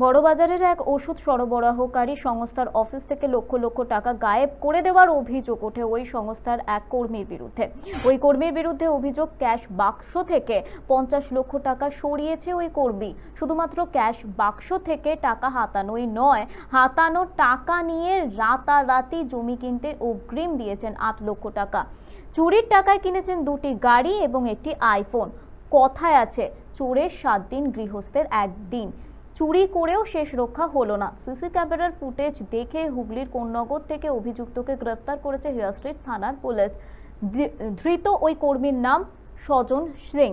বড়বাজারের এক ওষুধ সরবরাহকারী সংস্থার অফিস থেকে লক্ষ লক্ষ টাকা গায়েব করে দেওয়ার অভিযোগ ওঠে ওই সংস্থার এক কর্মীর বিরুদ্ধে ওই কর্মীর বিরুদ্ধে অভিযোগ ক্যাশ বাক্স থেকে পঞ্চাশ লক্ষ টাকা সরিয়েছে ওই কর্মী শুধুমাত্র ক্যাশ বাক্স থেকে টাকা হাতানোই নয় হাতানো টাকা নিয়ে রাতারাতি জমি কিনতে অগ্রিম দিয়েছেন আট লক্ষ টাকা চুরির টাকায় কিনেছেন দুটি গাড়ি এবং একটি আইফোন কথায় আছে চোরের সাত দিন গৃহস্থের একদিন চুরি করেও শেষ রক্ষা হলো না সিসি ক্যামেরার ফুটেজ দেখে হুগলির কোন্নগর থেকে অভিযুক্তকে গ্রেফতার করেছে হেয়ার স্ট্রিট থানার পুলিশ ধৃত ওই কর্মীর নাম স্বজন সিং